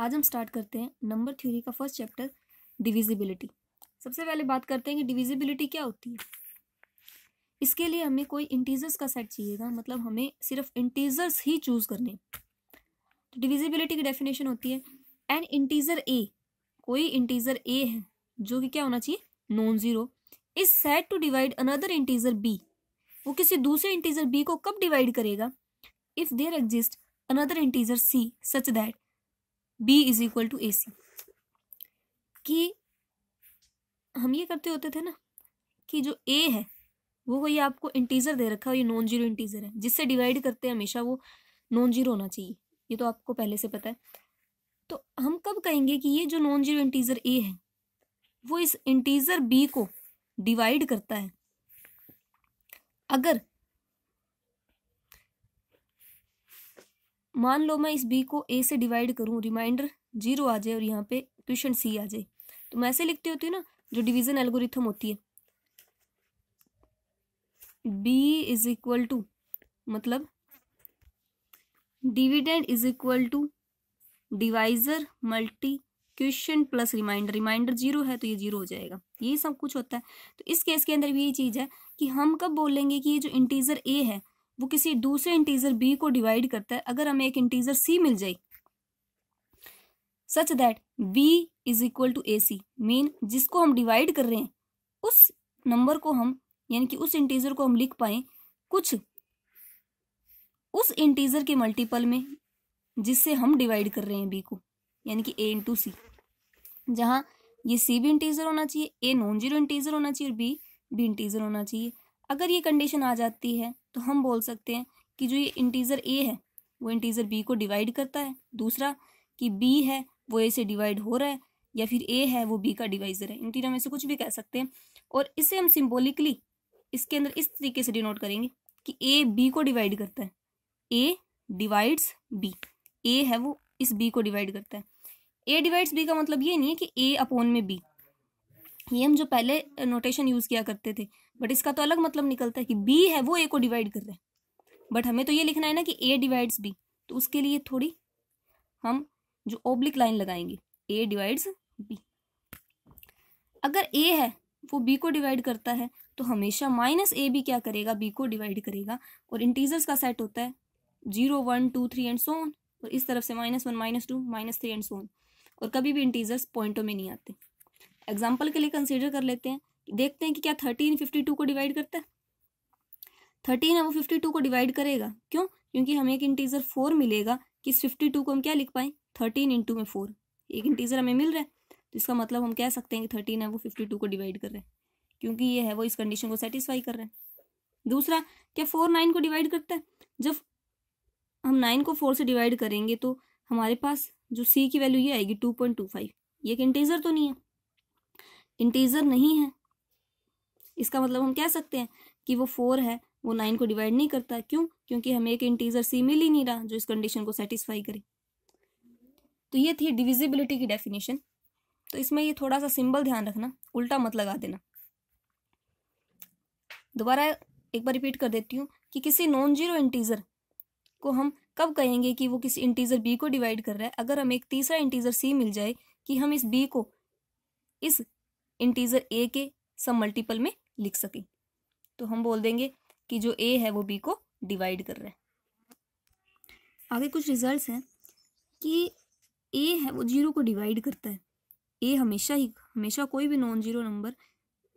आज हम स्टार्ट करते हैं नंबर थ्योरी का फर्स्ट चैप्टर डिविजिबिलिटी सबसे पहले बात करते हैं कि डिविजिबिलिटी क्या होती है इसके लिए हमें कोई इंटीजर्स का सेट चाहिएगा मतलब हमें सिर्फ इंटीजर्स ही चूज करने तो डिविजिबिलिटी की डेफिनेशन होती है एन इंटीजर ए कोई इंटीजर ए है जो कि क्या होना चाहिए non zero is said to divide another integer B वो किसी दूसरे इंटीजर बी को कब डिवाइड करेगा if there exist another integer C such that B is equal to A C कि हम ये करते होते थे ना कि जो ए है वो कोई आपको इंटीजर दे रखा है ये नॉन जीरो इंटीजर है जिससे डिवाइड करते हैं हमेशा वो नॉन जीरो होना चाहिए ये तो आपको पहले से पता है तो हम कब कहेंगे कि ये जो नॉन जीरो इंटीजर ए है वो इस इंटीजर बी को डिवाइड करता है अगर मान लो मैं इस बी को ए से डिवाइड करूँ रिमाइंडर जीरो आ जाए और यहाँ पे क्वेश्चन सी आ जाए तो मैं ऐसे लिखती होती हूँ ना जो डिवीजन एल्गोरिथम होती है बी इज इक्वल टू मतलब dividend is equal to divisor multi quotient plus remainder remainder zero है तो ये जीरो हो जाएगा ये सब कुछ होता है तो इस केस के अंदर भी ये चीज़ है कि हम कब बोलेंगे कि ये जो इंटीजर ए है वो किसी दूसरे इंटीजर बी को डिवाइड करता है अगर हमें एक इंटीजर सी मिल जाए such that B is equal to A C mean जिसको हम डिवाइड कर रहे हैं उस नंबर को हम यानी कि उस इंटीजर को हम लिख पाए कुछ उस इंटीजर के मल्टीपल में जिससे हम डिवाइड कर रहे हैं बी को यानी कि ए इंटू सी जहाँ ये सी भी इंटीजर होना चाहिए ए नॉन जीरो इंटीजर होना चाहिए और बी भी इंटीजर होना चाहिए अगर ये कंडीशन आ जाती है तो हम बोल सकते हैं कि जो ये इंटीज़र ए है वो इंटीज़र बी को डिवाइड करता है दूसरा कि बी है वो ए से डिवाइड हो रहा है या फिर ए है वो बी का डिवाइज़र है इन तीनों में से कुछ भी कह सकते हैं और इसे हम सिम्बोलिकली इसके अंदर इस तरीके से डिनोट करेंगे कि ए बी को डिवाइड करता है ए डिवाइड्स बी ए है वो इस बी को डिवाइड करता है ए डिवाइड्स बी का मतलब ये नहीं है कि ए अपोन में बी ये हम जो पहले नोटेशन यूज़ किया करते थे बट इसका तो अलग मतलब निकलता है कि बी है वो ए को डिवाइड कर रहा है बट हमें तो ये लिखना है ना कि ए डिवाइड्स बी तो उसके लिए थोड़ी हम जो ओब्लिक लाइन लगाएंगे ए डिवाइड्स बी अगर ए है वो बी को डिवाइड करता है तो हमेशा माइनस ए भी क्या करेगा बी को डिवाइड करेगा और इंटीजर्स का सेट होता है zero one two three and so on और इस तरफ से minus one minus two minus three and so on और कभी भी इंटीजर्स पॉइंटों में नहीं आते एग्जाम्पल के लिए कंसिडर कर लेते हैं देखते हैं कि क्या थर्टीन फिफ्टी टू को डिवाइड करता है थर्टीन है वो फिफ्टी टू को डिवाइड करेगा क्यों क्योंकि हमें एक इंटीजर फोर मिलेगा कि इस फिफ्टी टू को हम क्या लिख पाएं थर्टीन इंटू में फोर एक इंटीजर हमें मिल रहा है तो इसका मतलब हम कह सकते हैं कि थर्टीन है वो फिफ्टी टू को डिवाइड कर रहे हैं क्योंकि ये है वो इस कंडीशन को सेटिस्फाई कर रहे हैं दूसरा क्या फोर नाइन को डिवाइड करता है जब हम नाइन को फोर से डिवाइड करेंगे तो हमारे पास जो सी की वैल्यू ये आएगी टू पॉइंट टू फाइव ये एक इंटीजर तो नहीं है इंटीजर नहीं है इसका मतलब हम कह सकते हैं कि वो फोर है वो नाइन को डिवाइड नहीं करता क्यों क्योंकि हमें एक इंटीजर सी मिल ही नहीं रहा जो इस कंडीशन को सेटिस्फाई करे तो ये थी डिविजिबिलिटी की डेफिनेशन तो इसमें ये थोड़ा सा सिंबल ध्यान रखना उल्टा मत लगा देना दोबारा एक बार रिपीट कर देती हूँ कि किसी नॉन जीरो इंटीजर को हम कब कहेंगे कि वो किसी इंटीजर बी को डिवाइड कर रहा है अगर हमें एक तीसरा इंटीजर सी मिल जाए कि हम इस बी को इस इंटीजर ए के सब मल्टीपल में लिख सके तो हम बोल देंगे कि जो ए है वो बी को डिवाइड कर रहा है आगे कुछ रिजल्ट्स हैं कि ए है वो जीरो को डिवाइड करता है ए हमेशा ही हमेशा कोई भी नॉन जीरो नंबर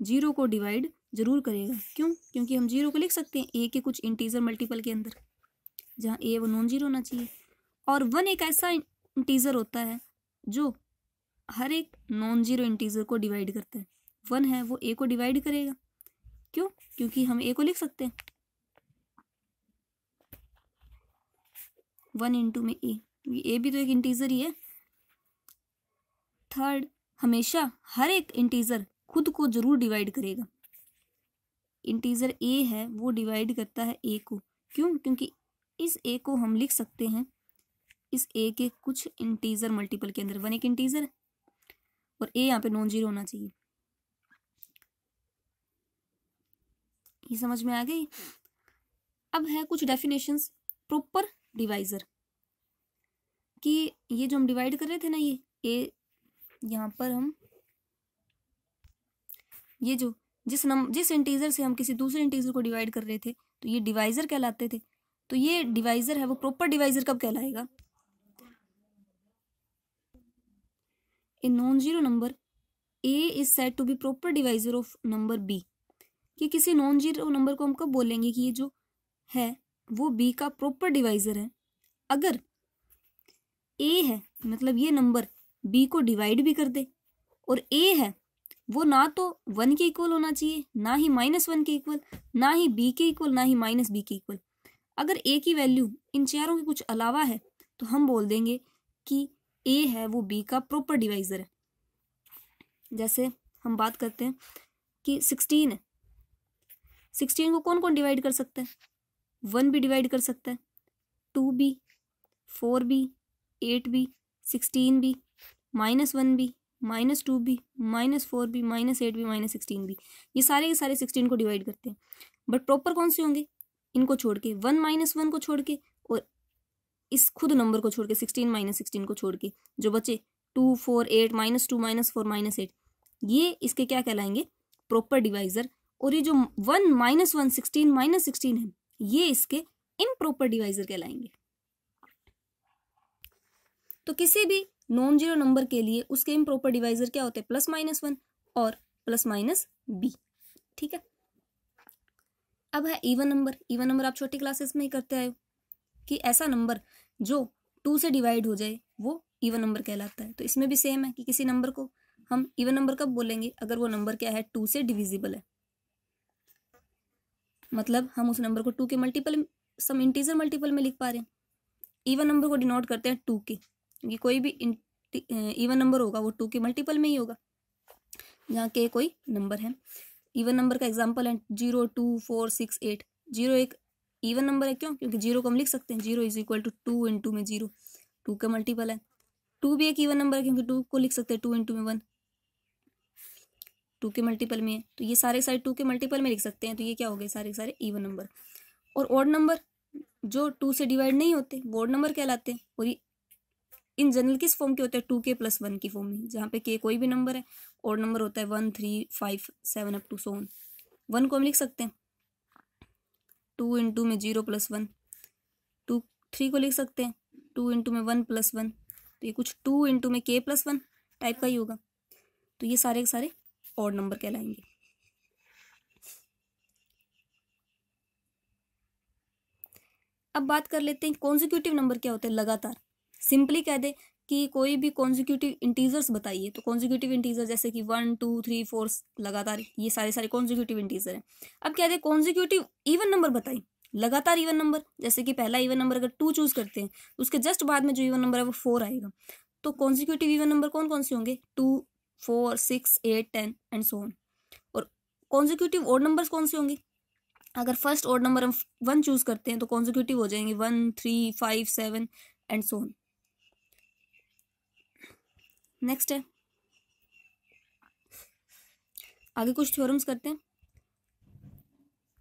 जीरो को डिवाइड ज़रूर करेगा क्यों क्योंकि हम जीरो को लिख सकते हैं ए के कुछ इंटीजर मल्टीपल के अंदर जहाँ ए वो नॉन जीरो होना चाहिए और वन एक ऐसा इंटीजर होता है जो हर एक नॉन जीरो इंटीजर को डिवाइड करता है वन है वो ए को डिवाइड करेगा क्यों क्योंकि हम ए को लिख सकते हैं वन इंटू में ए क्योंकि ए भी तो एक इंटीजर ही है थर्ड हमेशा हर एक इंटीजर खुद को जरूर डिवाइड करेगा इंटीजर ए है वो डिवाइड करता है ए को क्यों क्योंकि इस ए को हम लिख सकते हैं इस ए के कुछ इंटीजर मल्टीपल के अंदर वन एक इंटीजर और ए यहाँ पे नॉन जीरो होना चाहिए ये समझ में आ गई अब है कुछ डेफिनेशंस प्रॉपर डिवाइजर कि ये जो हम डिवाइड कर रहे थे ना ये ए यहाँ पर हम ये जो जिस नम जिस इंटीजर से हम किसी दूसरे इंटीजर को डिवाइड कर रहे थे तो ये डिवाइजर कहलाते थे तो ये डिवाइजर है वो प्रॉपर डिवाइजर कब कहलाएगा A non zero number A is said to be proper divisor of number B कि किसी नॉन जीरो नंबर को हम कब बोलेंगे कि ये जो है वो बी का प्रॉपर डिवाइज़र है अगर ए है मतलब ये नंबर बी को डिवाइड भी कर दे और ए है वो ना तो वन के इक्वल होना चाहिए ना ही माइनस वन के इक्वल ना ही बी के इक्वल ना ही माइनस बी के इक्वल अगर ए की वैल्यू इन चारों के कुछ अलावा है तो हम बोल देंगे कि ए है वो बी का प्रॉपर डिवाइज़र है जैसे हम बात करते हैं कि सिक्सटीन है सिक्सटीन को कौन कौन डिवाइड कर सकता है वन भी डिवाइड कर सकता है टू भी फोर भी एट भी सिक्सटीन भी माइनस वन भी माइनस टू भी माइनस फोर भी माइनस एट भी माइनस सिक्सटीन भी ये सारे के सारे सिक्सटीन को डिवाइड करते हैं बट प्रॉपर कौन से होंगे इनको छोड़ के वन माइनस वन को छोड़ के और इस खुद नंबर को छोड़ के सिक्सटीन माइनस सिक्सटीन को छोड़ के जो बचे two four eight minus two minus four minus eight ये इसके क्या कहलाएंगे प्रॉपर डिवाइजर और ये जो one minus one sixteen minus sixteen है ये इसके प्रोपर डिवाइजर कहलाएंगे तो किसी भी नॉन जीरो नंबर के लिए उसके प्रोपर डिवाइजर क्या होते हैं प्लस माइनस वन और प्लस माइनस बी ठीक है अब है इवन नंबर इवन नंबर आप छोटी क्लासेस में ही करते आए कि ऐसा नंबर जो टू से डिवाइड हो जाए वो इवन नंबर कहलाता है तो इसमें भी सेम है कि किसी नंबर को हम इवन नंबर कब बोलेंगे अगर वो नंबर क्या है टू से डिविजिबल है मतलब हम उस नंबर को टू के मल्टीपल सम इंटीजर मल्टीपल में लिख पा रहे हैं ईवन नंबर को डिनोट करते हैं टू के क्योंकि कोई भी ईवन नंबर होगा वो टू के मल्टीपल में ही होगा जहाँ के कोई नंबर है ईवन नंबर का एग्जाम्पल है zero two four six eight zero एक ईवन नंबर है क्यों क्योंकि जीरो को हम लिख सकते हैं zero is equal to two into में जीरो टू का मल्टीपल है टू भी एक ईवन नंबर है क्योंकि टू को लिख सकते हैं टू इंटू में वन टू के मल्टीपल में है तो ये सारे सारे टू के मल्टीपल में लिख सकते हैं तो ये क्या हो गए सारे सारे ईवन नंबर और ऑड नंबर जो टू से डिवाइड नहीं होते वो ऑड नंबर कहलाते हैं और ये इन जनरल किस फॉर्म के होते हैं टू के प्लस वन की फॉर्म में जहाँ पे के कोई भी नंबर है ऑड नंबर होता है one three five seven up to सोन वन को हम लिख सकते हैं टू इंटू में zero plus one two three को लिख सकते हैं टू इंटू में वन प्लस वन तो ये कुछ टू इंटू में के प्लस वन टाइप का ही होगा तो ये सारे के सारे और नंबर कहलाएंगे अब बात कर लेते हैं कॉन्जिक्यूटिव नंबर क्या होते हैं लगातार सिंपली कह दे कि कोई भी कॉन्जिक्यूटिव इंटीजर्स बताइए तो कॉन्जिक्यूटिव इंटीजर जैसे कि वन टू थ्री फोर लगातार ये सारे सारे कॉन्जिक्यूटिव इंटीजर हैं अब कह दे कॉन्जिक्यूटिव इवन नंबर बताइए लगातार इवन नंबर जैसे कि पहला इवन नंबर अगर टू चूज करते हैं उसके जस्ट बाद में जो इवन नंबर है वो फोर आएगा तो कॉन्जिक्यूटिव इवन नंबर कौन कौन से होंगे two four six eight ten and so on और कॉन्जिक्यूटिव ओड नंबर्स कौन से होंगे अगर फर्स्ट ओड नंबर हम वन चूज़ करते हैं तो कॉन्जिक्यूटिव हो जाएंगे one three five seven and so on next है आगे कुछ थ्योरम्स करते हैं